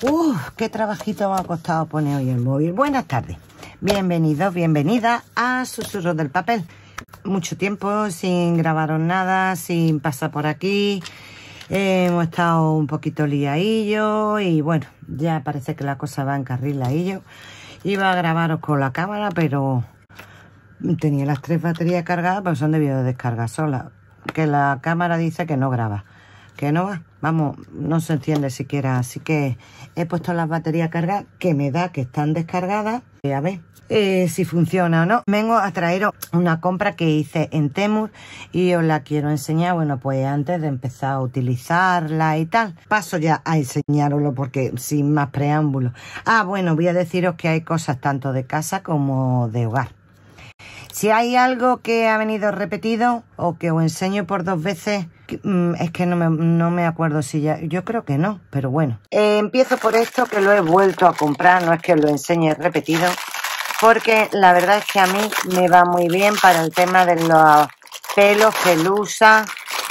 Uf, qué trabajito me ha costado poner hoy el móvil. Buenas tardes. Bienvenidos, bienvenidas a Susurros del Papel. Mucho tiempo sin grabaros nada, sin pasar por aquí. hemos estado un poquito liadillo y bueno, ya parece que la cosa va en carril yo Iba a grabaros con la cámara, pero tenía las tres baterías cargadas, pero son han debido descargar sola. Que la cámara dice que no graba que no va, vamos, no se entiende siquiera, así que he puesto las baterías a que me da que están descargadas, y eh, a ver eh, si funciona o no. Vengo a traeros una compra que hice en Temur y os la quiero enseñar, bueno, pues antes de empezar a utilizarla y tal. Paso ya a enseñaroslo porque sin más preámbulos. Ah, bueno, voy a deciros que hay cosas tanto de casa como de hogar. Si hay algo que ha venido repetido o que os enseño por dos veces, mm, es que no me, acuerdo si ya... Yo creo que no, pero bueno. Eh, empiezo por esto que lo he vuelto a comprar, no es que lo enseñe repetido, porque la verdad es que a mí me va muy bien para el tema de los pelos, usa.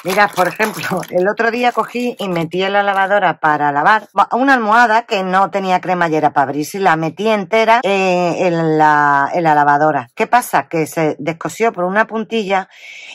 Mira, por ejemplo, el otro día cogí y metí en la lavadora para lavar una almohada que no tenía cremallera para abrir, y la metí entera eh, en, la, lavadora. ¿Qué pasa? Que se descosió por una puntilla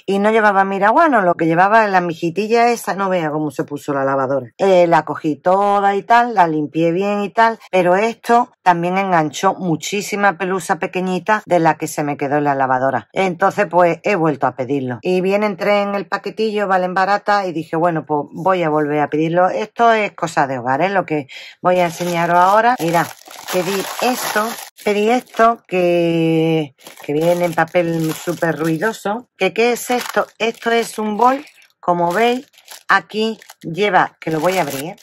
y no llevaba miraguano, lo que llevaba en la mijitilla esa, no vea cómo se puso la lavadora. Eh, la cogí toda y tal, la limpié bien y tal, pero esto también enganchó muchísima pelusa pequeñita de la que se me quedó en la lavadora. Entonces, pues he vuelto a pedirlo. Y bien entré en el paquetillo, valen barata, y dije, bueno, pues voy a volver a pedirlo. Esto es cosa de hogar, es lo que voy a enseñaros ahora. Mirad, pedí esto, pedí esto que, que viene en papel súper ruidoso. ¿Qué es esto? Esto es un bol, como veis, aquí lleva, que lo voy a abrir, ¿eh?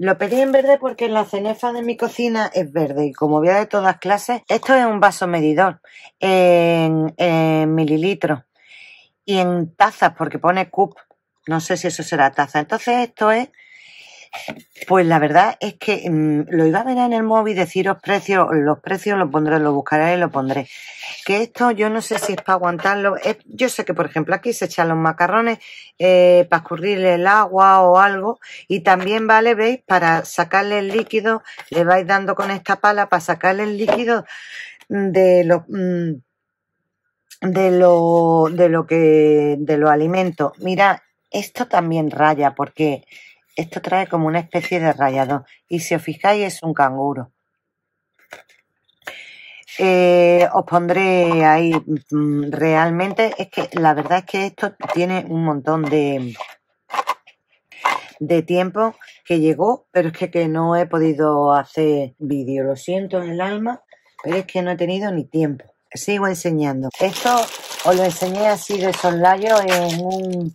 Lo pedí en verde porque la cenefa de mi cocina es verde y como veo de todas clases, esto es un vaso medidor en, en mililitros y en tazas porque pone cup. No sé si eso será taza. Entonces esto es pues la verdad es que mm, lo iba a ver en el móvil, deciros precios, los precios los pondré, los buscaré y lo pondré. Que esto yo no sé si es para aguantarlo. yo sé que, por ejemplo, aquí se echan los macarrones eh, para escurrirle el agua o algo. Y también vale, veis, para sacarle el líquido, le vais dando con esta pala para sacarle el líquido de los... Mm, de lo, de lo que de los alimentos. Mira, esto también raya porque esto trae como una especie de rayado Y si os fijáis es un canguro. Eh, os pondré ahí mm, realmente es que la verdad es que esto tiene un montón de de tiempo que llegó pero es que, que no he podido hacer vídeo lo siento en el alma pero es que no he tenido ni tiempo sigo enseñando. Esto os lo enseñé así de soslayo en un,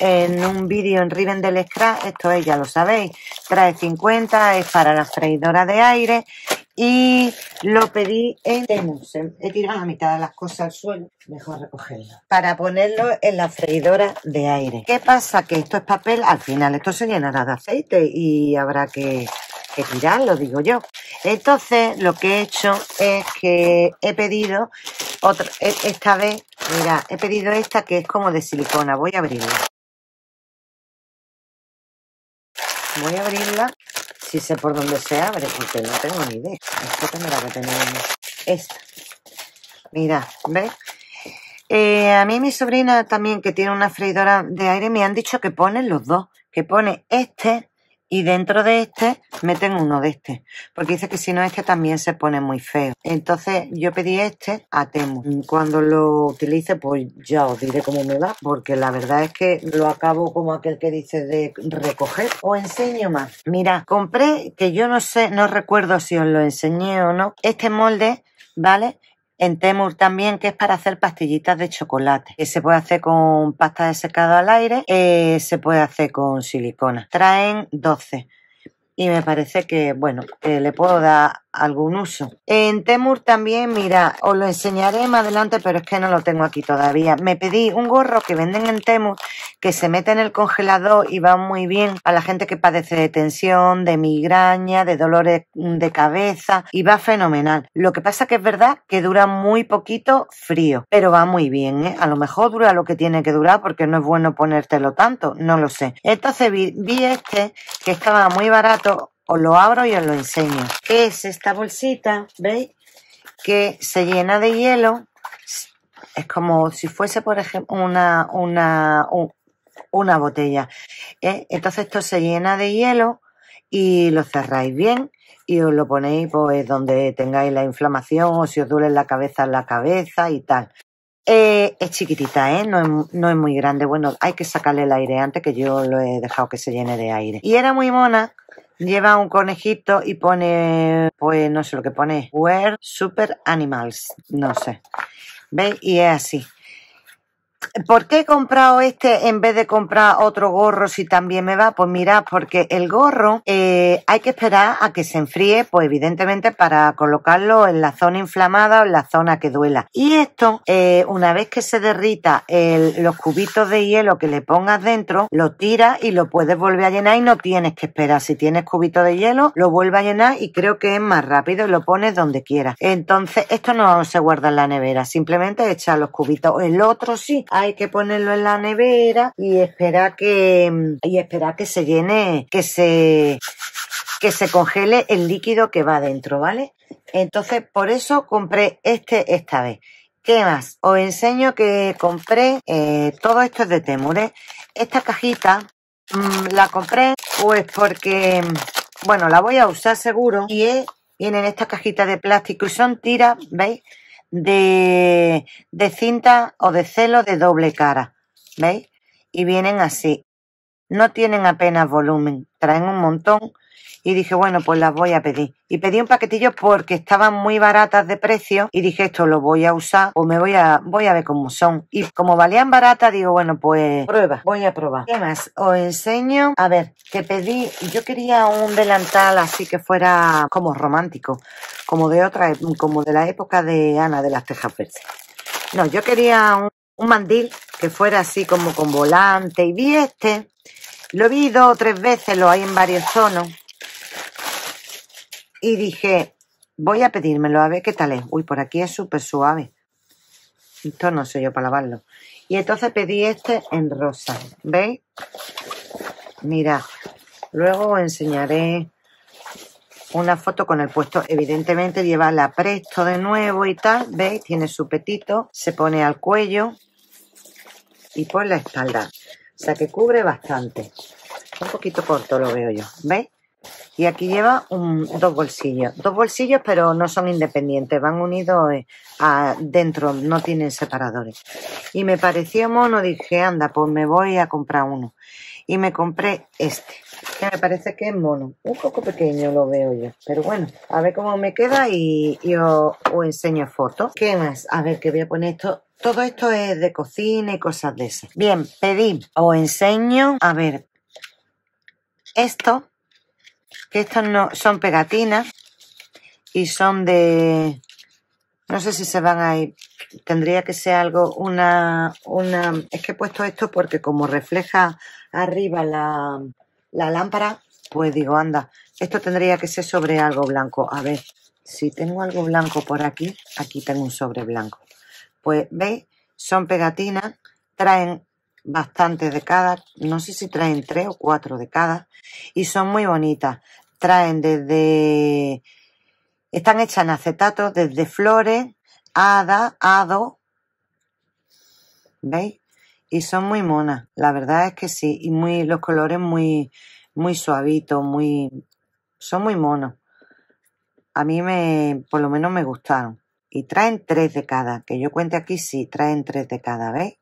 en un vídeo en Riven del Scrap. Esto es, ya lo sabéis, trae 50, es para la freidora de aire y lo pedí en Temus. He tirado la mitad de las cosas al suelo, mejor recogerlo. Para ponerlo en la freidora de aire. ¿Qué pasa? Que esto es papel, al final esto se llenará de aceite y habrá que que lo digo yo. Entonces, lo que he hecho es que he pedido otra, e, esta vez, mira, he pedido esta que es como de silicona. Voy a abrirla. Voy a abrirla, si sé por dónde se abre, porque no tengo ni idea. Esto tendrá que tener esta. Mira, ¿ves? Eh, a mí mi sobrina también, que tiene una freidora de aire, me han dicho que ponen los dos, que pone este y dentro de este meten uno de este, porque dice que si no este también se pone muy feo. Entonces yo pedí este a Temu. Cuando lo utilice pues ya os diré cómo me va, porque la verdad es que lo acabo como aquel que dice de recoger. Os enseño más. Mira, compré, que yo no sé, no recuerdo si os lo enseñé o no, este molde, ¿vale? En Temur también, que es para hacer pastillitas de chocolate. Que se puede hacer con pasta de secado al aire, eh, se puede hacer con silicona. Traen 12. Y me parece que, bueno, le puedo dar algún uso. En Temur también, mira, os lo enseñaré más adelante, pero es que no lo tengo aquí todavía. Me pedí un gorro que venden en Temur, que se mete en el congelador y va muy bien a la gente que padece de tensión, de migraña, de dolores de cabeza y va fenomenal. Lo que pasa que es verdad que dura muy poquito frío, pero va muy bien, ¿eh? A lo mejor dura lo que tiene que durar porque no es bueno ponértelo tanto, no lo sé. Entonces vi, vi este que estaba muy barato os lo abro y os lo enseño. Es esta bolsita, ¿veis? Que se llena de hielo. Es como si fuese, por ejemplo, una, una, una botella. ¿eh? Entonces esto se llena de hielo y lo cerráis bien y os lo ponéis pues donde tengáis la inflamación o si os duele la cabeza la cabeza y tal. Eh, es chiquitita, ¿eh? No es, no es muy grande. Bueno, hay que sacarle el aire antes que yo lo he dejado que se llene de aire. Y era muy mona Lleva un conejito y pone, pues no sé lo que pone, where Super Animals, no sé. ¿Veis? Y es así. ¿por qué he comprado este en vez de comprar otro gorro si también me va? Pues mira, porque el gorro eh, hay que esperar a que se enfríe, pues evidentemente para colocarlo en la zona inflamada o en la zona que duela. Y esto, eh, una vez que se derrita los cubitos de hielo que le pongas dentro, lo tiras y lo puedes volver a llenar y no tienes que esperar. Si tienes cubito de hielo, lo vuelve a llenar y creo que es más rápido y lo pones donde quieras. Entonces, esto no se guarda en la nevera, simplemente echa los cubitos. El otro sí, hay que ponerlo en la nevera y esperar que y que se llene, que se que se congele el líquido que va dentro, ¿vale? Entonces, por eso compré este esta vez. ¿Qué más? Os enseño que compré eh, todo esto de Temure. ¿eh? Esta cajita mm, la compré pues porque, mm, bueno, la voy a usar seguro y es, viene en esta cajita de plástico y son tiras, ¿veis? de, de cinta o de celo de doble cara, ¿veis? Y vienen así. No tienen apenas volumen, traen un montón y dije, bueno, pues las voy a pedir. Y pedí un paquetillo porque estaban muy baratas de precio y dije, esto lo voy a usar o me voy a, voy a ver cómo son. Y como valían baratas, digo, bueno, pues prueba, voy a probar. ¿Qué más? Os enseño, a ver, que pedí, yo quería un delantal así que fuera como romántico, como de otra, como de la época de Ana de las Tejas Verdes. No, yo quería un, mandil que fuera así como con volante y vi este. Lo vi dos o tres veces, lo hay en varios zonas y dije, voy a pedírmelo a ver qué tal es. Uy, por aquí es súper suave. Esto no sé yo para lavarlo. Y entonces pedí este en rosa. ¿Veis? mira Luego os enseñaré una foto con el puesto. Evidentemente lleva la presto de nuevo y tal. ¿Veis? Tiene su petito. Se pone al cuello. Y por la espalda. O sea que cubre bastante. Un poquito corto lo veo yo. ¿Veis? Y aquí lleva dos bolsillos. Dos bolsillos, pero no son independientes, van unidos eh, a, dentro, no tienen separadores. Y me pareció mono, dije, anda, pues me voy a comprar uno. Y me compré este, que me parece que es mono. Un poco pequeño lo veo yo. Pero bueno, a ver cómo me queda y, os, os, enseño fotos. ¿Qué más? A ver, que voy a poner esto. Todo esto es de cocina y cosas de esas. Bien, pedí, os enseño, a ver, esto que estas no son pegatinas y son de... No sé si se van a ir. Tendría que ser algo, una, una... Es que he puesto esto porque como refleja arriba la, la lámpara, pues digo, anda, esto tendría que ser sobre algo blanco. A ver, si tengo algo blanco por aquí, aquí tengo un sobre blanco. Pues, ¿veis? Son pegatinas, traen bastantes de cada, no sé si traen tres o cuatro de cada, y son muy bonitas traen desde, están hechas en acetato, desde flores, hada, ado ¿veis? Y son muy monas, la verdad es que sí, y muy, los colores muy, muy suavitos, muy, son muy monos. A mí me, por lo menos me gustaron. Y traen tres de cada, que yo cuente aquí sí, traen tres de cada, ¿veis?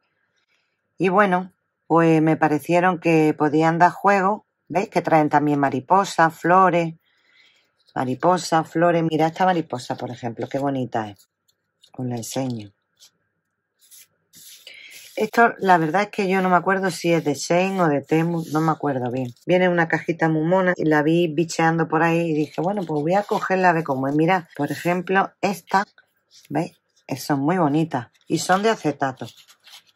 Y bueno, pues me parecieron que podían dar juego ¿Veis que traen también mariposas, flores? Mariposas, flores. Mira esta mariposa, por ejemplo, qué bonita es. Os la enseño. Esto, la verdad es que yo no me acuerdo si es de Shane o de Temu, no me acuerdo bien. Viene una cajita muy mona y la vi bicheando por ahí y dije, bueno, pues voy a cogerla de cómo es. Mira, por ejemplo, esta, ¿veis? Son muy bonitas y son de acetato.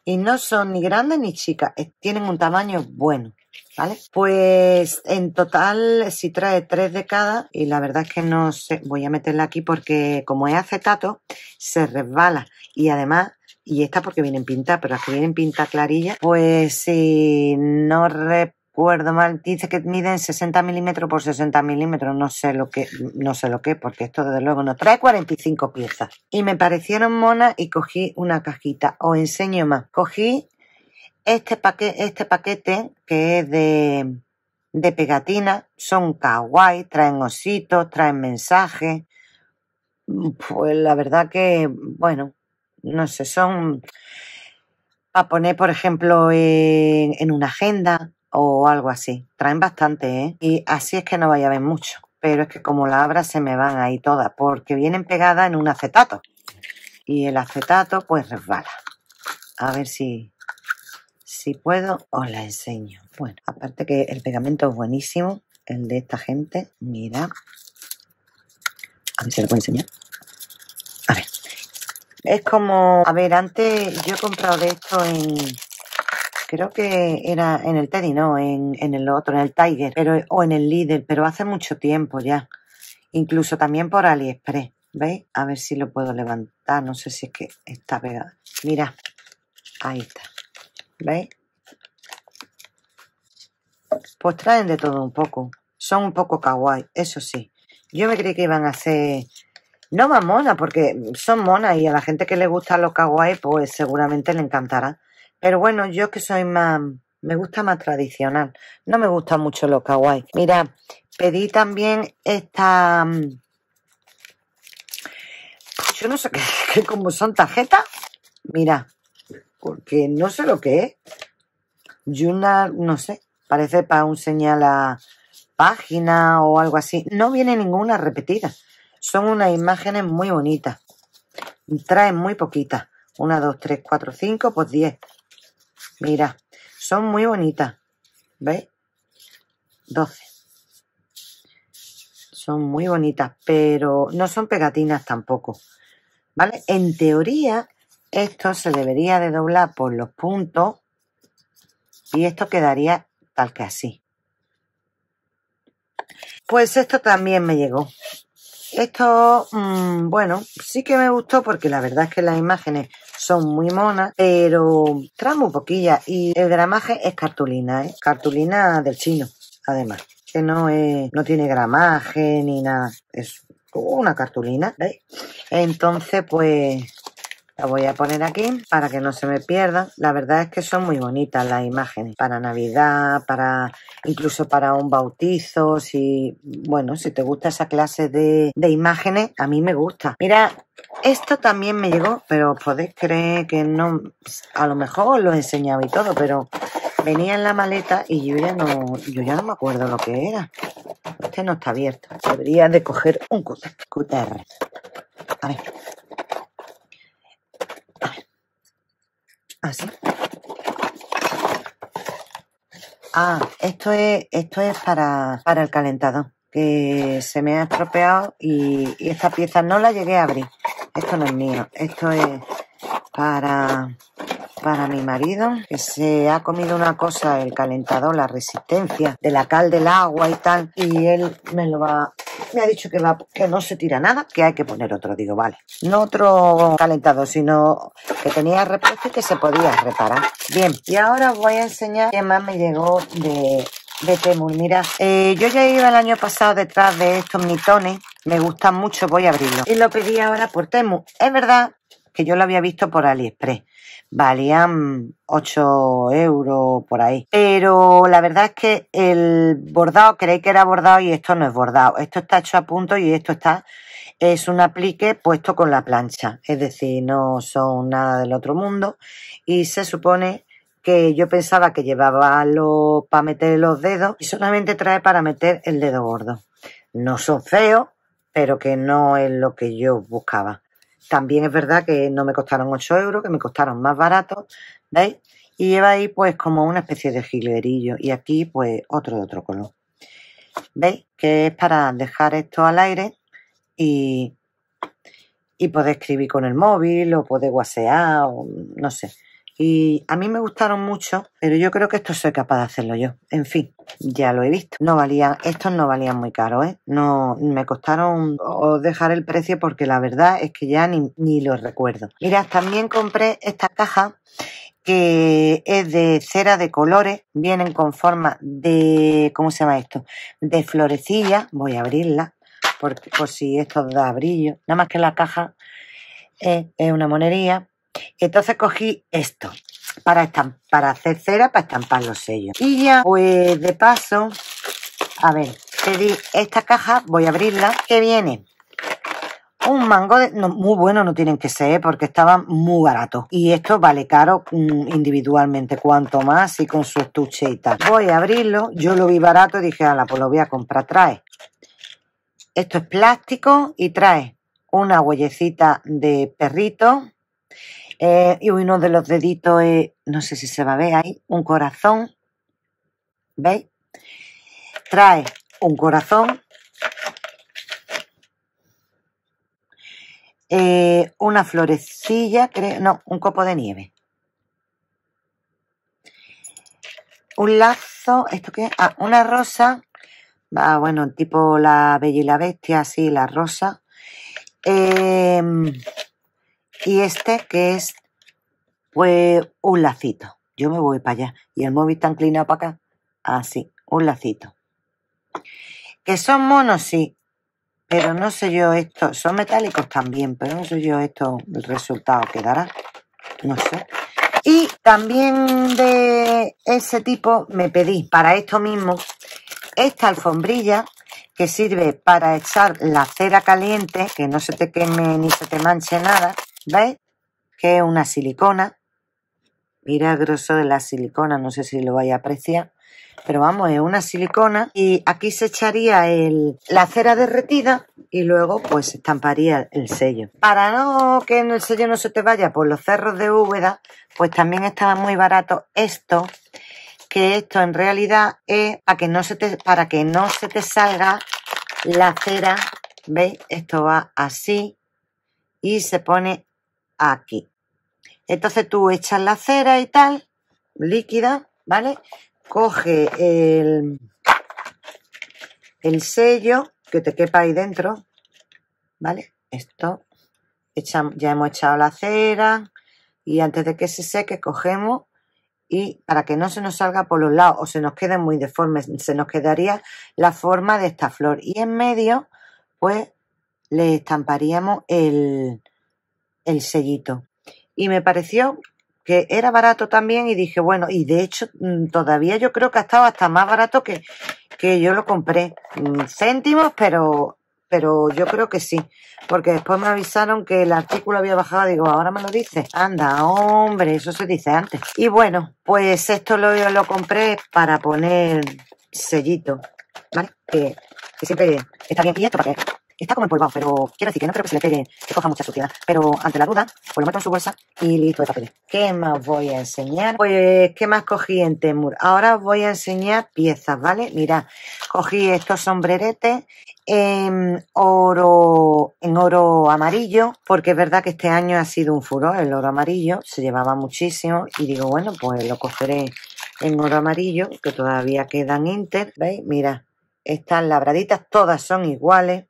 Y no son ni grandes ni chicas, tienen un tamaño bueno. ¿Vale? Pues en total si trae tres de cada y la verdad es que no sé, voy a meterla aquí porque como es acetato se resbala y además y esta porque vienen pinta, pero aquí que vienen pinta clarilla, pues si no recuerdo mal, dice que miden 60 milímetros por 60 milímetros, no sé lo que, no sé lo que, porque esto desde luego no trae 45 piezas. Y me parecieron monas y cogí una cajita, os enseño más, cogí este paquete, este paquete que es de, de son kawaii, traen ositos, traen mensajes. Pues la verdad que, bueno, no sé, son para poner, por ejemplo, en, en una agenda o algo así. Traen bastante, ¿eh? Y así es que no vaya a ver mucho. Pero es que como la abra se me van ahí todas, porque vienen pegadas en un acetato. Y el acetato pues resbala. A ver si, si puedo os la enseño. Bueno, aparte que el pegamento es buenísimo, el de esta gente, Mira, A ver si lo puedo enseñar. A ver. Es como, a ver, antes yo he comprado de esto en, creo que era en el Teddy, no, en, el otro, en el Tiger, pero, o en el Lidl, pero hace mucho tiempo ya. Incluso también por AliExpress. ¿Veis? A ver si lo puedo levantar. No sé si es que está pegado. Mira, ahí está. ¿Veis? Pues traen de todo un poco. Son un poco kawaii, eso sí. Yo me creí que iban a hacer... No más mona, porque son monas y a la gente que le gusta los kawaii, pues seguramente le encantará. Pero bueno, yo que soy más... Me gusta más tradicional. No me gusta mucho los kawaii. Mira, pedí también esta... Mm, yo no sé qué, como son tarjetas. Mira, porque no sé lo que es. Yuna, no sé, parece para un a página o algo así. No viene ninguna repetida. Son unas imágenes muy bonitas. Traen muy poquitas. Una, dos, tres, cuatro, cinco, pues diez. Mira, son muy bonitas. ¿Veis? Doce. Son muy bonitas, pero no son pegatinas tampoco. ¿Vale? En teoría, esto se debería de doblar por los puntos y esto quedaría tal que así. Pues esto también me llegó. Esto, mm, bueno, sí que me gustó porque la verdad es que las imágenes son muy monas, pero traen muy poquillas y el gramaje es cartulina, ¿eh? cartulina del chino, además, que no, no tiene gramaje ni nada, es una cartulina, ¿veis? Entonces, pues la voy a poner aquí para que no se me pierda. La verdad es que son muy bonitas las imágenes para Navidad, para incluso para un bautizo. Si, bueno, si te gusta esa clase de, imágenes, a mí me gusta. Mira, esto también me llegó, pero podéis creer que no, a lo mejor lo enseñaba y todo, pero venía en la maleta y yo ya no, yo ya no me acuerdo lo que era. Este no está abierto. Debería de coger un cutter. A ver. Así. ¿Ah, ah, esto es, esto es para, para el calentador, que se me ha estropeado y, y esta pieza no la llegué a abrir. Esto no es mío, esto es para, para mi marido, que se ha comido una cosa, el calentador, la resistencia de la cal del agua y tal, y él me lo va me ha dicho que, va, que no se tira nada, que hay que poner otro. Digo, vale. No otro calentado, sino que tenía repuesto y que se podía reparar. Bien, y ahora os voy a enseñar qué más me llegó de, de Temur. Mira, eh, yo ya iba el año pasado detrás de estos mitones. Me gustan mucho, voy a abrirlo. Y lo pedí ahora por Temu. Es verdad que yo lo había visto por AliExpress valían 8 euros por ahí. Pero la verdad es que el bordado, creéis que era bordado y esto no es bordado. Esto está hecho a punto y esto está, es un aplique puesto con la plancha. Es decir, no son nada del otro mundo y se supone que yo pensaba que llevaba lo, para meter los dedos y solamente trae para meter el dedo gordo. No son feos, pero que no es lo que yo buscaba. También es verdad que no me costaron 8 euros, que me costaron más barato, ¿veis? Y lleva ahí pues como una especie de jilguerillo y aquí pues otro de otro color. ¿Veis? Que es para dejar esto al aire y, y poder escribir con el móvil o poder guasear o no sé y a mí me gustaron mucho, pero yo creo que esto soy capaz de hacerlo yo. En fin, ya lo he visto. No valían, estos no valían muy caro, ¿eh? No, me costaron dejar el precio porque la verdad es que ya ni, ni lo recuerdo. Mirad, también compré esta caja que es de cera de colores, vienen con forma de, ¿cómo se llama esto? De florecilla, voy a abrirla, por, si esto da brillo, nada más que la caja es una monería, entonces cogí esto para, para hacer cera, para estampar los sellos. Y ya, pues de paso, a ver, pedí esta caja, voy a abrirla, que viene un mango de, muy bueno no tienen que ser ¿eh? porque estaban muy baratos y esto vale caro mm, individualmente cuanto más y con su estuche y tal voy a abrirlo yo lo vi barato y dije ala pues lo voy a comprar trae esto es plástico y trae una huellecita de perrito eh, y uno de los deditos, no sé si se va a ver ahí, un corazón. ¿Veis? Trae un corazón, eh, una florecilla, creo, no, un copo de nieve. Un lazo, ¿esto qué? Ah, una rosa, ah, bueno, tipo la bella y la bestia, así, la rosa. Eh, y este que es, pues, un lacito. Yo me voy para allá. Y el móvil está inclinado para acá. Así, un lacito. Que son monos, sí. Pero no sé yo esto. Son metálicos también, pero no sé yo esto, el resultado que dará. No sé. Y también de ese tipo me pedí para esto mismo esta alfombrilla que sirve para echar la cera caliente, que no se te queme ni se te manche nada. ¿Veis? Que es una silicona. Mira el grosor de la silicona, no sé si lo vais a apreciar. Pero vamos, es una silicona y aquí se echaría el, la cera derretida y luego pues se estamparía el sello. Para no que en el sello no se te vaya por los cerros de Úbeda, pues también estaba muy barato esto, que esto en realidad es para que no se te, para que no se te salga la cera, ¿veis? Esto va así y se pone aquí. Entonces tú echas la cera y tal, líquida, ¿vale? Coge el, el sello que te quepa ahí dentro, ¿vale? Esto, ya hemos echado la cera y antes de que se seque cogemos y para que no se nos salga por los lados o se nos quede muy deforme, se nos quedaría la forma de esta flor. Y en medio, pues le estamparíamos el, el sellito. Y me pareció que era barato también y dije, bueno, y de hecho mm, todavía yo creo que ha estado hasta más barato que, que yo lo compré. Mm, céntimos, pero, pero yo creo que sí. Porque después me avisaron que el artículo había bajado. Digo, ahora me lo dice. Anda, hombre, eso se dice antes. Y bueno, pues esto lo, yo lo compré para poner sellito. ¿Vale? Que, siempre está bien. Y para que Está como empolvado, pero quiero decir que no creo que se le pegue, que coja mucha suciedad. Pero ante la duda, pues lo meto en su bolsa y listo de papel. ¿Qué más voy a enseñar? Pues, ¿qué más cogí en Temur? Ahora os voy a enseñar piezas, ¿vale? Mirad, cogí estos sombreretes en oro, en oro amarillo, porque es verdad que este año ha sido un furor el oro amarillo, se llevaba muchísimo y digo, bueno, pues lo cogeré en oro amarillo, que todavía quedan inter, ¿veis? Mira, estas labraditas todas son iguales,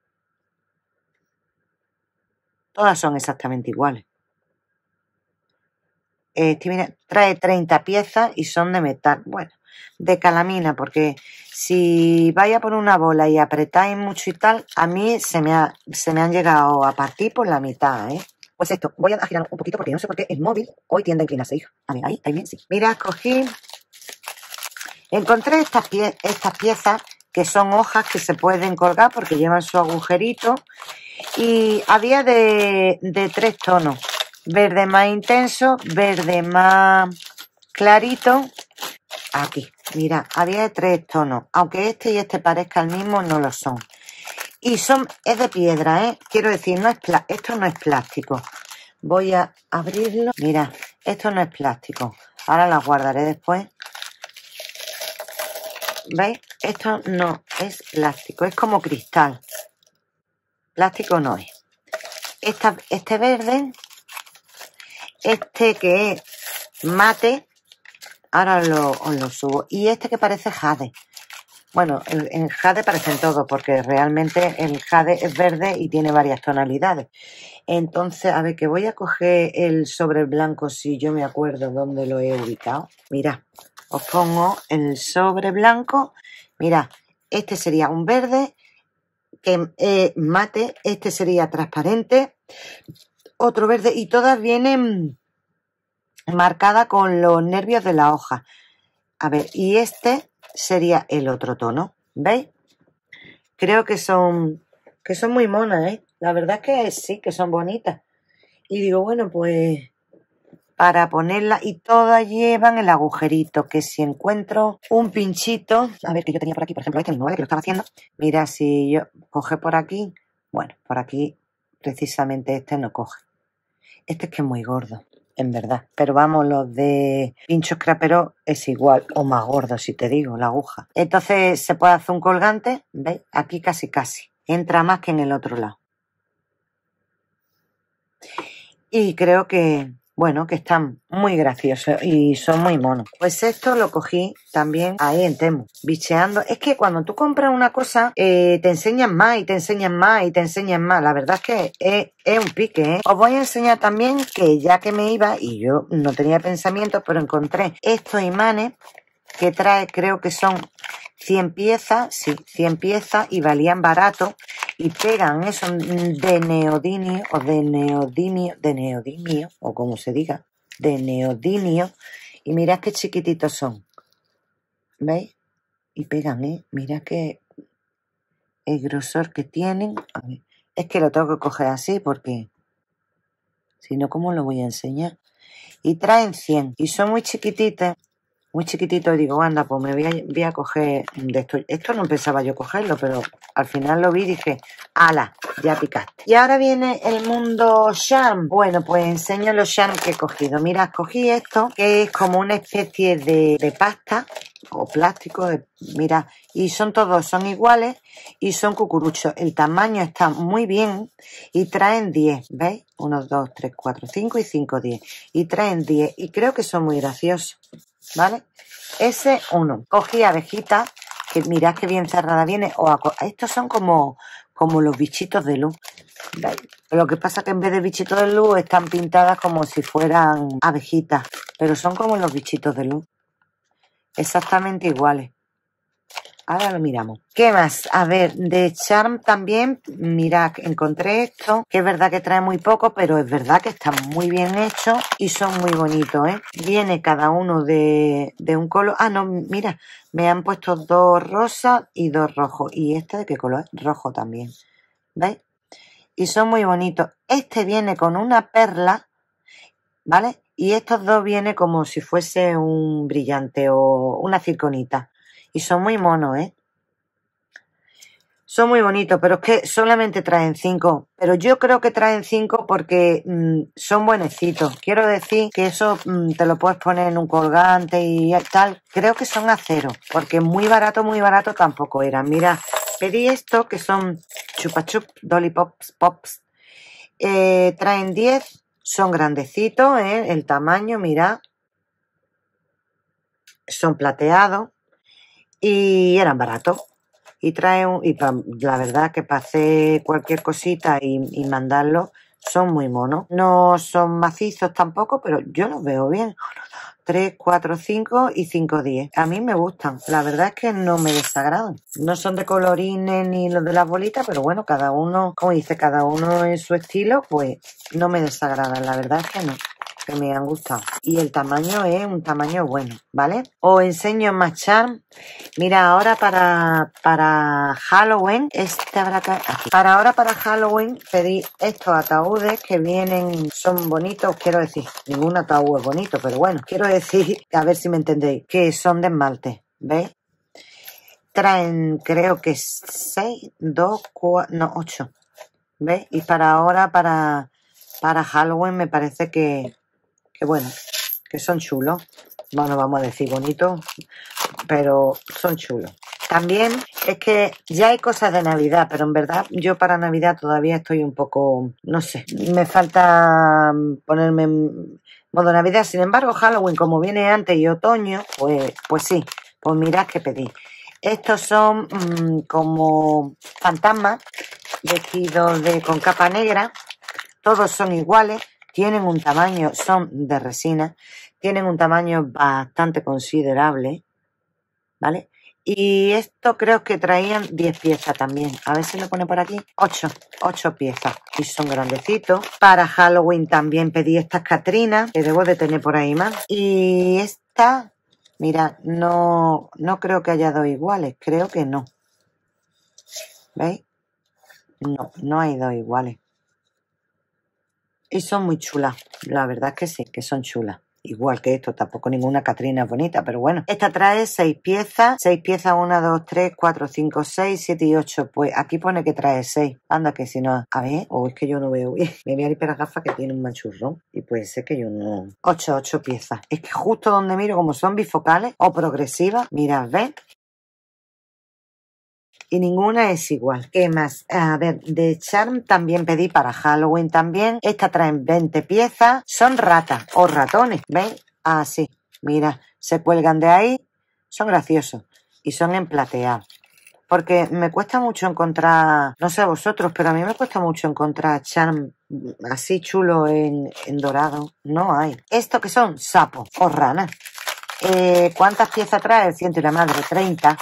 Todas son exactamente iguales. Este, mira, trae 30 piezas y son de metal. Bueno, de calamina, porque si vaya por una bola y apretáis mucho y tal, a mí se me, ha, se me han llegado a partir por la mitad, ¿eh? Pues esto, voy a girar un poquito porque no sé por qué el móvil hoy tiende a inclinarse, ahí, ahí sí. Mira, cogí... Encontré estas piezas que son hojas que se pueden colgar porque llevan su agujerito y había de, tres tonos, verde más intenso, verde más clarito, aquí, mira, había de tres tonos, aunque este y este parezca el mismo, no lo son. Y son, es de piedra, ¿eh? Quiero decir, no es esto no es plástico. Voy a abrirlo. Mira, esto no es plástico. Ahora las guardaré después. ¿Veis? Esto no es plástico, es como cristal. Plástico no es. este verde, este que es mate, ahora lo, os lo subo, y este que parece jade. Bueno, en jade parecen todos, porque realmente el jade es verde y tiene varias tonalidades. Entonces, a ver, que voy a coger el sobre blanco, si yo me acuerdo dónde lo he ubicado. mira os pongo el sobre blanco. mira este sería un verde, que eh, mate, este sería transparente, otro verde y todas vienen marcadas con los nervios de la hoja. A ver, y este sería el otro tono, ¿veis? Creo que son, que son muy monas, ¿eh? La verdad es que sí, que son bonitas. Y digo, bueno, pues para ponerla y todas llevan el agujerito que si encuentro un pinchito, a ver que yo tenía por aquí, por ejemplo, este mismo, Que lo estaba haciendo. Mira, si yo coge por aquí, bueno, por aquí precisamente este no coge. Este es que es muy gordo, en verdad. Pero vamos, los de pinchos scrapero es igual o más gordo, si te digo, la aguja. Entonces se puede hacer un colgante, ¿veis? Aquí casi casi. Entra más que en el otro lado. Y creo que, bueno, que están muy graciosos y son muy monos. Pues esto lo cogí también ahí en Temu, bicheando. Es que cuando tú compras una cosa, eh, te enseñan más y te enseñan más y te enseñan más. La verdad es que es, un pique, ¿eh? Os voy a enseñar también que ya que me iba, y yo no tenía pensamiento, pero encontré estos imanes que trae, creo que son 100 piezas, sí, 100 piezas y valían barato y pegan son de neodinio o de neodinio, de neodinio, o como se diga, de neodinio, y mirad qué chiquititos son. ¿Veis? Y pegan, ¿eh? Mirad que el grosor que tienen. es que lo tengo que coger así porque si no, ¿cómo lo voy a enseñar? Y traen 100 y son muy chiquititas muy chiquitito y digo, anda, pues me voy a, coger de esto. Esto no pensaba yo cogerlo, pero al final lo vi y dije, ala, ya picaste. Y ahora viene el mundo sham. Bueno, pues enseño los sham que he cogido. Mira, cogí esto, que es como una especie de, pasta o plástico, eh, mira, y son todos, son iguales y son cucuruchos. El tamaño está muy bien y traen 10, ¿veis? 1, 2, 3, 4, 5 y 5, 10. Y traen 10 y creo que son muy graciosos. ¿vale? Ese uno. Cogí abejita, que mirad que bien cerrada viene. O estos son como, como los bichitos de luz. Lo que pasa que en vez de bichitos de luz están pintadas como si fueran abejitas. Pero son como los bichitos de luz. Exactamente iguales. Ahora lo miramos. ¿Qué más? A ver, de Charm también, mirad, encontré esto, que es verdad que trae muy poco, pero es verdad que está muy bien hecho y son muy bonitos, ¿eh? Viene cada uno de, un color. Ah, no, mira, me han puesto dos rosas y dos rojos. ¿Y este de qué color? Rojo también. ¿Veis? Y son muy bonitos. Este viene con una perla, ¿vale? Y estos dos vienen como si fuese un brillante o una circonita. Y son muy monos, ¿eh? Son muy bonitos, pero es que solamente traen 5 Pero yo creo que traen 5 porque mm, son buenecitos. Quiero decir que eso mm, te lo puedes poner en un colgante y tal. Creo que son acero porque muy barato, muy barato tampoco era. Mira, pedí esto que son chupa chup, dolly pops, pops. Eh, traen 10, son grandecitos, ¿eh? el tamaño, mira. Son plateados y eran baratos. Y trae un, y la verdad que para hacer cualquier cosita y, y mandarlo son muy monos. No son macizos tampoco, pero yo los veo bien. 3, 4, 5 y 5, 10. A mí me gustan. La verdad es que no me desagradan. No son de colorines ni los de las bolitas, pero bueno, cada uno, como dice, cada uno en su estilo, pues no me desagradan. La verdad es que no me han gustado. Y el tamaño es un tamaño bueno, ¿vale? Os enseño más charm. Mira, ahora para, para Halloween, este habrá Para ahora, para Halloween, pedí estos ataúdes que vienen, son bonitos, quiero decir, ningún ataúd es bonito, pero bueno, quiero decir, a ver si me entendéis, que son de esmalte, ¿veis? Traen, creo que 6, 2, 4, no, 8. ¿Veis? Y para ahora, para, para Halloween, me parece que, que bueno, que son chulos. Bueno, vamos a decir bonitos, pero son chulos. También es que ya hay cosas de Navidad, pero en verdad yo para Navidad todavía estoy un poco, no sé, me falta mm, ponerme en modo Navidad. Sin embargo, Halloween, como viene antes y otoño, pues, pues sí, pues mirad qué pedí. Estos son mm, como fantasmas vestidos con capa negra, todos son iguales, tienen un tamaño, son de resina, tienen un tamaño bastante considerable, ¿vale? Y esto creo que traían 10 piezas también. A ver si lo pone por aquí. 8, 8 piezas. Y son grandecitos. Para Halloween también pedí estas Catrinas, que debo de tener por ahí más. Y esta, mira, no, no creo que haya dos iguales. Creo que no. ¿Veis? No, no hay dos iguales. Y son muy chulas, la verdad es que sí, que son chulas igual que esto, tampoco ninguna Catrina es bonita, pero bueno. Esta trae seis piezas, seis piezas, una, dos, tres, cuatro, cinco, seis, siete y ocho. Pues aquí pone que trae seis. Anda, que si no, a ver, o oh, es que yo no veo bien. Me voy a limpiar gafas que tiene un machurrón y puede ser que yo no. Ocho, ocho piezas. Es que justo donde miro, como son bifocales o progresivas, mirad, ¿ves? y ninguna es igual. ¿Qué más? A ver, de Charm también pedí para Halloween también. Esta trae 20 piezas. Son ratas o ratones, ¿veis? Así, ah, mira, se cuelgan de ahí. Son graciosos y son en plateado porque me cuesta mucho encontrar, no sé vosotros, pero a mí me cuesta mucho encontrar charm así chulo en, dorado. No hay. ¿Esto que son? Sapos o ranas. Eh, ¿Cuántas piezas trae? El ciento y la madre, 30.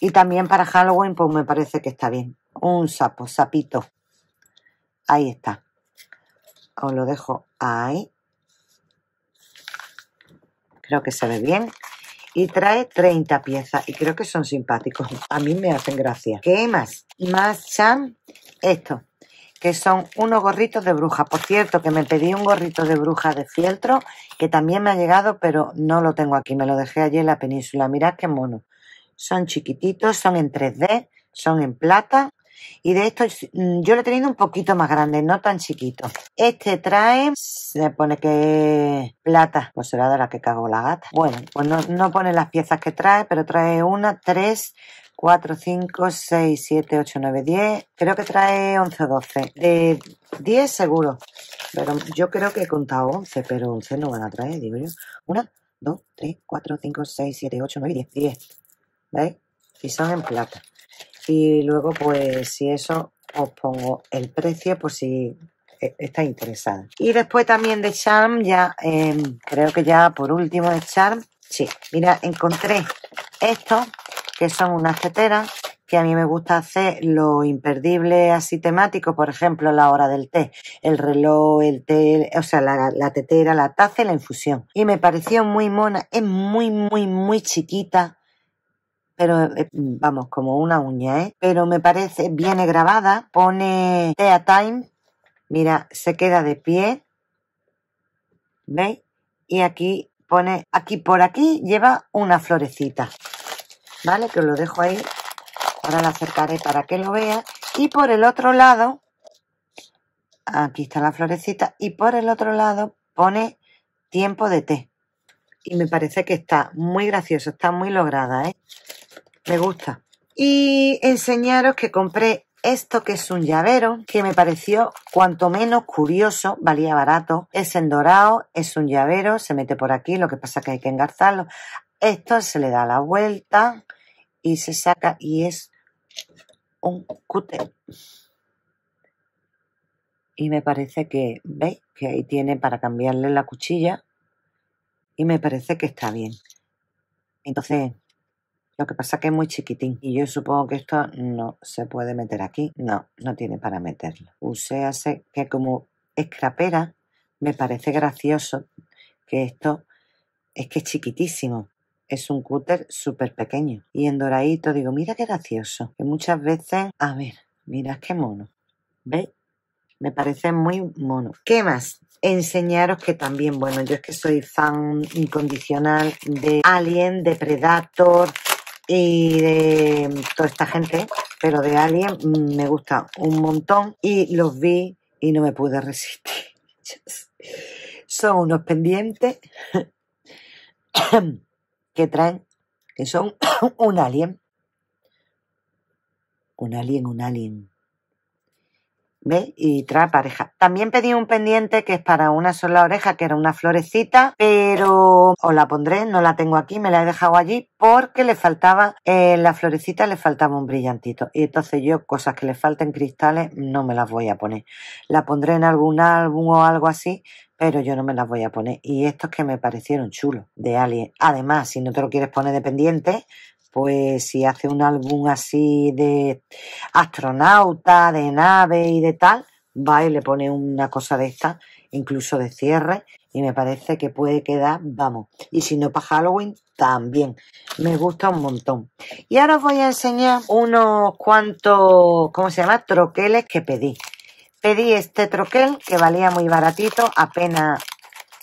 Y también para Halloween, pues me parece que está bien. Un sapo, sapito. Ahí está. Os lo dejo ahí. Creo que se ve bien. Y trae 30 piezas. Y creo que son simpáticos. A mí me hacen gracia. ¿Qué más? Más chan. Esto que son unos gorritos de bruja. Por cierto, que me pedí un gorrito de bruja de fieltro, que también me ha llegado, pero no lo tengo aquí. Me lo dejé allí en la península. Mirad qué mono son chiquititos, son en 3D, son en plata. Y de estos mm, yo lo he tenido un poquito más grande, no tan chiquito. Este trae, se pone que plata, pues será de la que cago la gata. Bueno, pues no, no pone las piezas que trae, pero trae una, 3, 4, 5, 6, 7, 8, 9, 10. Creo que trae 11 12. De 10 seguro. Pero yo creo que he contado 11, pero 11 no van a traer, digo yo. 1, 2, 3, 4, 5, 6, 7, 8, 9, 10. 10. ¿veis? Y son en plata. Y luego, pues, si eso, os pongo el precio por si e-, está interesada Y después también de Charm, ya, em, creo que ya por último de Charm, sí, mira, encontré esto que son unas teteras, que a mí me gusta hacer lo imperdible así temático, por ejemplo, la hora del té, el reloj, el té, o sea, la, la, tetera, la taza y la infusión. Y me pareció muy mona, es muy, muy, muy chiquita pero eh, vamos, como una uña, ¿eh? Pero me parece, viene grabada, pone Tea Time, mira, se queda de pie, ¿veis? Y aquí pone, aquí por aquí lleva una florecita, ¿vale? Que os lo dejo ahí, ahora la acercaré para que lo vea. Y por el otro lado, aquí está la florecita, y por el otro lado pone tiempo de té. Y me parece que está muy gracioso, está muy lograda, ¿eh? me gusta. Y enseñaros que compré esto que es un llavero, que me pareció cuanto menos curioso, valía barato, es en dorado, es un llavero, se mete por aquí, lo que pasa que hay que engarzarlo. Esto se le da la vuelta y se saca y es un cúter. Y me parece que, ¿veis? Que ahí tiene para cambiarle la cuchilla y me parece que está bien. Entonces, lo que pasa que es muy chiquitín y yo supongo que esto no se puede meter aquí. No, no tiene para meterlo. Usease que como escrapera me parece gracioso que esto es que es chiquitísimo. Es un cúter súper pequeño. Y en doradito digo, mira qué gracioso. Que muchas veces, a ver, mirad qué mono. ¿Veis? Me parece muy mono. ¿Qué más? Enseñaros que también, bueno, yo es que soy fan incondicional de Alien, de Predator, y de toda esta gente, pero de Alien mm, me gusta un montón y los vi y no me pude resistir. Son unos pendientes que traen, que son un alien. Un alien, un alien. ¿Veis? Y trae pareja. También pedí un pendiente que es para una sola oreja, que era una florecita, pero os la pondré, no la tengo aquí, me la he dejado allí porque le faltaba, eh, la florecita le faltaba un brillantito. Y entonces yo, cosas que le falten cristales, no me las voy a poner. La pondré en algún álbum o algo así, pero yo no me las voy a poner. Y estos que me parecieron chulos de Alien. Además, si no te lo quieres poner de pendiente, pues si hace un álbum así de astronauta, de nave y de tal, va y le pone una cosa de esta, incluso de cierre, y me parece que puede quedar, vamos, y si no para Halloween, también, me gusta un montón. Y ahora os voy a enseñar unos cuantos, ¿cómo se llama? Troqueles que pedí. Pedí este troquel que valía muy baratito, apenas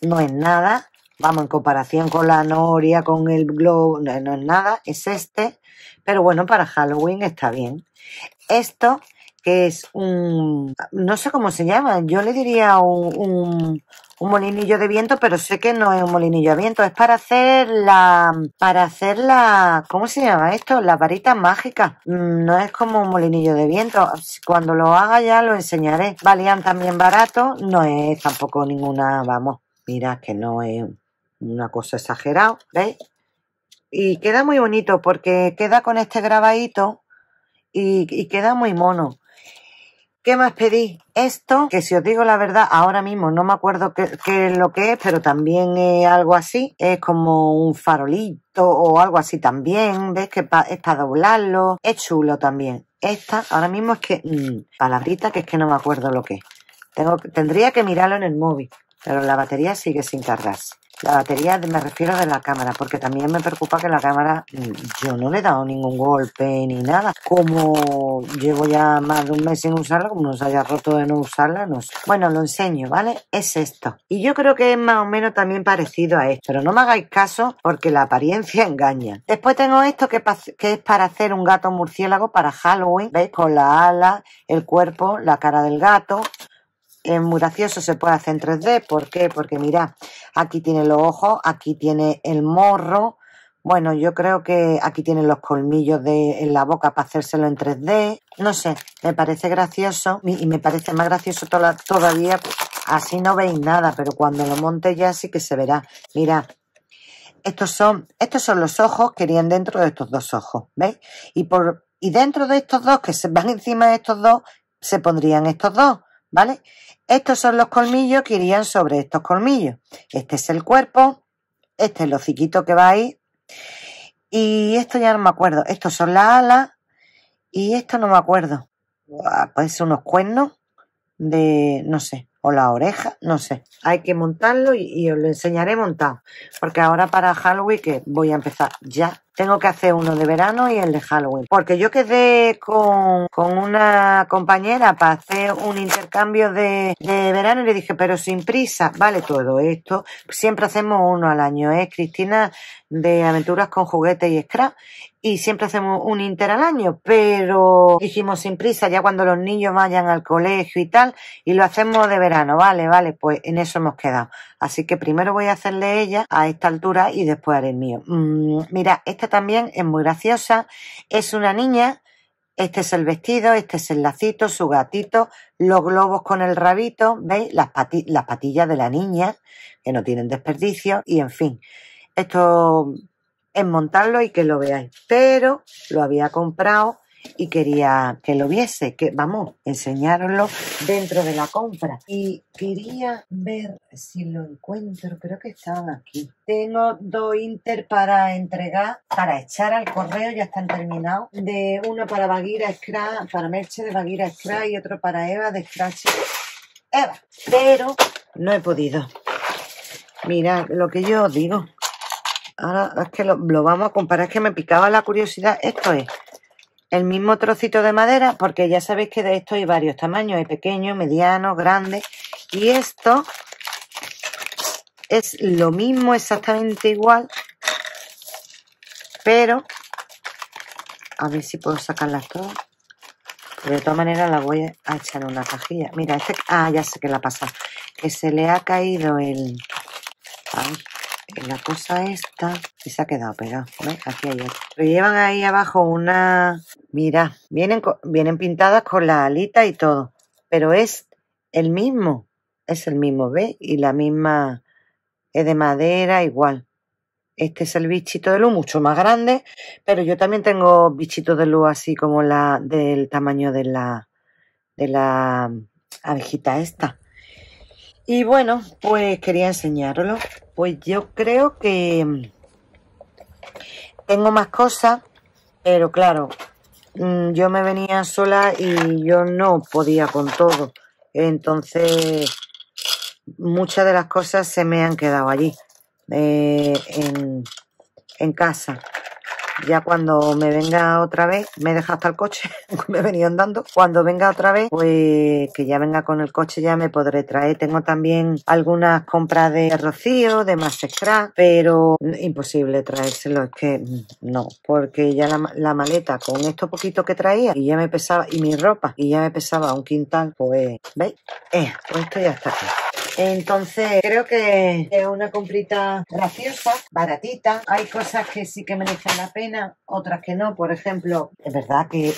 no es nada, vamos, en comparación con la noria, con el globo, no, es nada, es este, pero bueno, para Halloween está bien. Esto, que es un, no sé cómo se llama, yo le diría un, molinillo de viento, pero sé que no es un molinillo de viento, es para hacer la, para hacer la, ¿cómo se llama esto? La varita mágica, mm, no es como un molinillo de viento, cuando lo haga ya lo enseñaré. Valían también barato, no es tampoco ninguna, vamos, mira que no es una cosa exagerada, ¿veis? Y queda muy bonito porque queda con este grabadito y, queda muy mono. ¿Qué más pedí? Esto, que si os digo la verdad, ahora mismo no me acuerdo qué, es lo que es, pero también es algo así. Es como un farolito o algo así también. ¿Ves? Que es para doblarlo. Es chulo también. Esta, ahora mismo es que... Mm, palabrita que es que no me acuerdo lo que es. Tengo, tendría que mirarlo en el móvil, pero la batería sigue sin cargarse. La batería me refiero de la cámara, porque también me preocupa que la cámara, mm, yo no le he dado ningún golpe ni nada. Como llevo ya más de un mes sin usarla, como nos haya roto de no usarla, no sé. Bueno, lo enseño, ¿vale? Es esto. Y yo creo que es más o menos también parecido a esto, pero no me hagáis caso porque la apariencia engaña. Después tengo esto que, que es para hacer un gato murciélago para Halloween, ¿veis? Con la ala, el cuerpo, la cara del gato, muy gracioso, se puede hacer en 3D. ¿Por qué? Porque mirad, aquí tiene los ojos, aquí tiene el morro. Bueno, yo creo que aquí tiene los colmillos de, en la boca para hacérselo en 3D. No sé, me parece gracioso y me parece más gracioso todavía. Así no veis nada, pero cuando lo monte ya sí que se verá. Mira, estos son, estos son los ojos que irían dentro de estos dos ojos, ¿veis? Y, por, y dentro de estos dos, que se van encima de estos dos, se pondrían estos dos. ¿vale? Estos son los colmillos que irían sobre estos colmillos. Este es el cuerpo, este es el hociquito que va ahí, y esto ya no me acuerdo. Estos son las alas, y esto no me acuerdo. Pues unos cuernos de, no sé, o la oreja, no sé. Hay que montarlo y, y os lo enseñaré montado. Porque ahora para Halloween que voy a empezar ya tengo que hacer uno de verano y el de Halloween. Porque yo quedé con, una compañera para hacer un intercambio de, de, verano y le dije, pero sin prisa, vale todo esto. Siempre hacemos uno al año, Es ¿eh, Cristina de aventuras con juguete y scrap y siempre hacemos un inter al año, pero dijimos sin prisa, ya cuando los niños vayan al colegio y tal, y lo hacemos de verano, vale, vale, pues en eso hemos quedado. Así que primero voy a hacerle ella a esta altura y después haré el mío. Mm, mira, esta también es muy graciosa. Es una niña. Este es el vestido, este es el lacito, su gatito, los globos con el rabito, ¿veis? las patillas de la niña, que no tienen desperdicio, y en fin. Esto es montarlo y que lo veáis. Pero lo había comprado y quería que lo viese, que vamos, enseñarlo dentro de la compra. Y quería ver si lo encuentro, creo que estaban aquí. Tengo dos Inter para entregar, para echar al correo, ya están terminados. De uno para Baguira Scratch, para Merche de Baguira Scratch y otro para Eva de Scratch Eva. Pero no he podido. Mirad lo que yo digo. Ahora es que lo, lo vamos a comparar, es que me picaba la curiosidad. Esto es el mismo trocito de madera, porque ya sabéis que de esto hay varios tamaños, hay pequeño mediano grande y esto es lo mismo, exactamente igual, pero a ver si puedo sacarlas todas. Pero de todas maneras la voy a echar en una cajilla. Mira, este... Ah, ya sé que la pasa. Que se le ha caído el la cosa esta se ha quedado pegada. Lo Aquí hay Pero llevan ahí abajo una... Mira, vienen, vienen pintadas con la alita y todo. Pero es el mismo. Es el mismo, ve Y la misma... Es de madera igual. Este es el bichito de luz, mucho más grande. Pero yo también tengo bichito de luz así como la del tamaño de la... De la abejita esta. Y bueno, pues quería enseñarlo. Pues yo creo que mm, tengo más cosas, pero claro, mm, yo me venía sola y yo no podía con todo. Entonces, muchas de las cosas se me han quedado allí, eh, en casa ya cuando me venga otra vez, me deja hasta el coche, pues me he venido andando, cuando venga otra vez, pues que ya venga con el coche ya me podré traer. Tengo también algunas compras de rocío, de extra pero imposible traérselo, es que mm, no, porque ya la, maleta con esto poquito que traía y ya me pesaba, y mi ropa, y ya me pesaba un quintal, pues, ¿veis? Eh, pues esto ya está aquí. Entonces, creo que es una comprita graciosa, baratita. Hay cosas que sí que merecen la pena, otras que no. Por ejemplo, es verdad que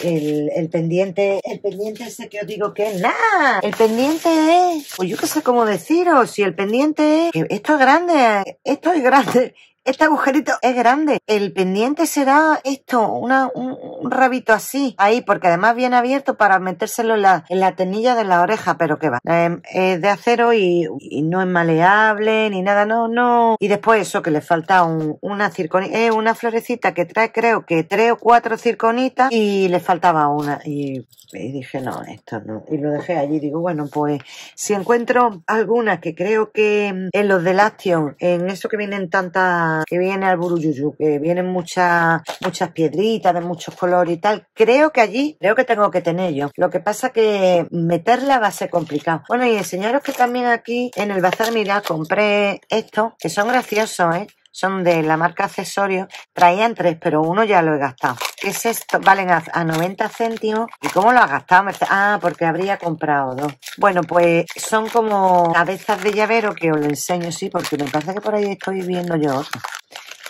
el, pendiente, el pendiente ese que os digo que es nada. El pendiente es, pues yo qué sé cómo deciros, si el pendiente es, esto es grande, esto es grande este agujerito es grande. El pendiente será esto, un, rabito así, ahí, porque además viene abierto para metérselo en la, en la tenilla de la oreja, pero que va. Em, es de acero y, no es maleable ni nada, no, no. Y después eso, que le falta una circonita, eh, una florecita que trae creo que tres o cuatro circonitas y le faltaba una. Y, dije, no, esto no. Y lo dejé allí, digo, bueno, pues si encuentro algunas que creo que em, en los de lastion, en eso que vienen tantas que viene al Buruyuyu, que vienen muchas, muchas piedritas de muchos colores y tal. Creo que allí, creo que tengo que tener yo. Lo que pasa que meterla va a ser complicado. Bueno, y enseñaros que también aquí en el bazar, mira, compré estos, que son graciosos, ¿eh? son de la marca accesorios. Traían tres, pero uno ya lo he gastado. ¿Qué es esto? Valen a, 90 céntimos. ¿Y cómo lo has gastado? Ah, porque habría comprado dos. Bueno, pues son como cabezas de llavero que os lo enseño, sí, porque me parece que por ahí estoy viendo yo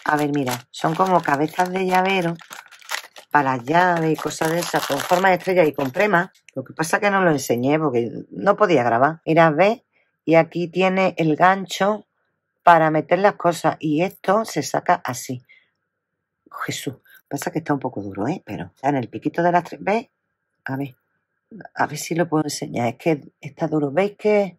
A ver, mira, son como cabezas de llavero para llave y cosas de esas, con forma de estrella y con prema. Lo que pasa que no lo enseñé porque no podía grabar. Mira, ve, y aquí tiene el gancho para meter las cosas y esto se saca así. Jesús, pasa que está un poco duro, ¿eh? Pero está en el piquito de las tres, ¿veis? A ver, a ver si lo puedo enseñar, es que está duro, ¿veis que?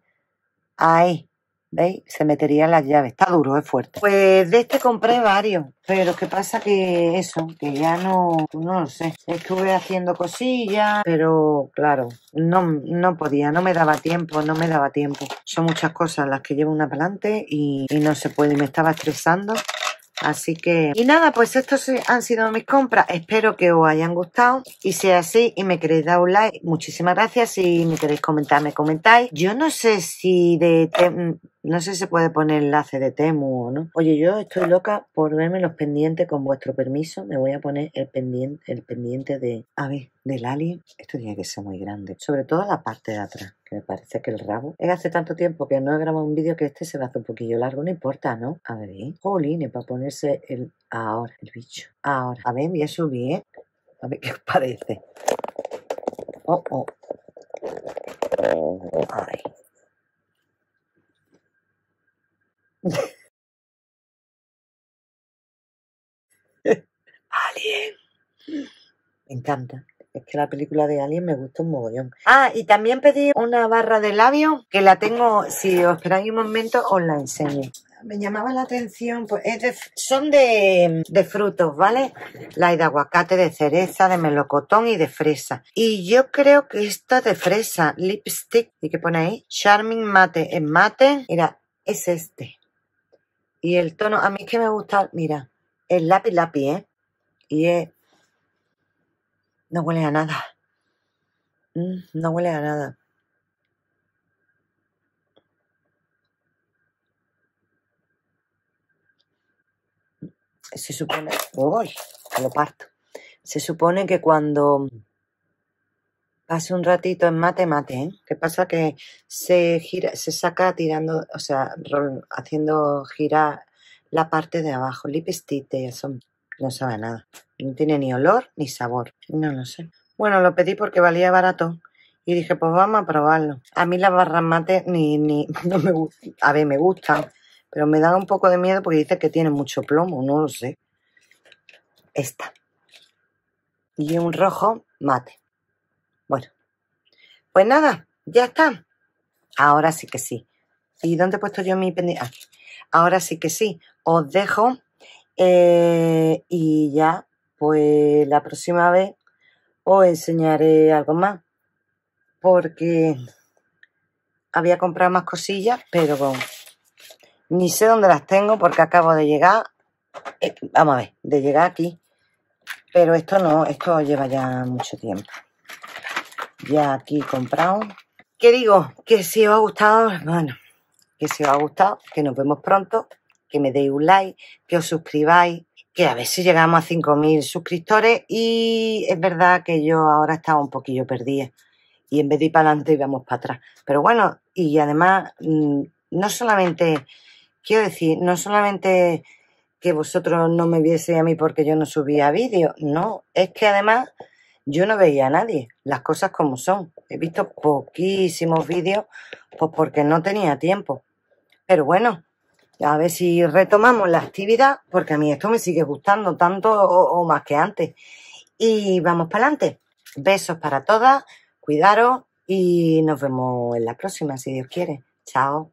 Ahí, ¿Veis? Se metería las llaves. Está duro, es fuerte. Pues de este compré varios. Pero que pasa que eso, que ya no, no lo sé. Estuve haciendo cosillas, pero claro, no, no podía, no me daba tiempo, no me daba tiempo. Son muchas cosas las que llevo una para y no se puede. Me estaba estresando Así que, y nada, pues estos han sido mis compras. Espero que os hayan gustado. Y si es así y me queréis dar un like, muchísimas gracias. Si me queréis comentar, me comentáis. Yo no sé si de... no sé si se puede poner enlace de Temu o no. Oye, yo estoy loca por verme los pendientes con vuestro permiso. Me voy a poner el pendiente, el pendiente de... A ver del alien, esto tiene que ser muy grande, sobre todo la parte de atrás, que me parece que el rabo. Es hace tanto tiempo que no he grabado un vídeo que este se va hace un poquillo largo, no importa, ¿no? A ver, bien. ¿eh? Jolín, para ponerse el... Ahora, el bicho. Ahora. A ver, voy a subir, ¿eh? A ver qué os parece. Oh, oh. Ay. Alien. Me encanta. Es que la película de Alien me gustó un mogollón. Ah, y también pedí una barra de labios que la tengo, si os esperáis un momento, os la enseño. Me llamaba la atención, pues son de, frutos, ¿vale? La de aguacate, de cereza, de melocotón y de fresa. Y yo creo que esta de fresa, lipstick, ¿y qué pone ahí? Charming mate, es mate, mira, es este. Y el tono, a mí es que me gusta, mira, Es lápiz lápiz, ¿eh? Y es no huele a nada. Mm, no huele a nada. Se supone... Lo parto. Se supone que cuando pase un ratito en mate, mate, ¿eh? ¿Qué pasa? Que se gira, se saca tirando, o sea, haciendo girar la parte de abajo. Lipstick, eso. No sabe nada. No tiene ni olor ni sabor. No lo sé. Bueno, lo pedí porque valía barato. Y dije, pues vamos a probarlo. A mí las barras mate ni, ni, no me A ver, me gustan. Pero me da un poco de miedo porque dice que tiene mucho plomo. No lo sé. Esta. Y un rojo mate. Bueno. Pues nada, ya está. Ahora sí que sí. ¿Y dónde he puesto yo mi pendiente? Ah, ahora sí que sí. Os dejo eh, y ya, pues la próxima vez os enseñaré algo más. Porque había comprado más cosillas, pero ni sé dónde las tengo porque acabo de llegar. Eh, vamos a ver, de llegar aquí. Pero esto no, esto lleva ya mucho tiempo. Ya aquí comprado. ¿Qué digo? Que si os ha gustado, bueno, que si os ha gustado, que nos vemos pronto que me deis un like, que os suscribáis, que a ver si llegamos a 5.000 suscriptores y es verdad que yo ahora estaba un poquillo perdida y en vez de ir para adelante íbamos para atrás. Pero bueno, y además mm, no solamente, quiero decir, no solamente que vosotros no me vieseis a mí porque yo no subía vídeos, no, es que además yo no veía a nadie, las cosas como son. He visto poquísimos vídeos pues porque no tenía tiempo. Pero bueno, a ver si retomamos la actividad, porque a mí esto me sigue gustando tanto o, más que antes. Y vamos para adelante. Besos para todas, cuidaros y nos vemos en la próxima, si Dios quiere. Chao.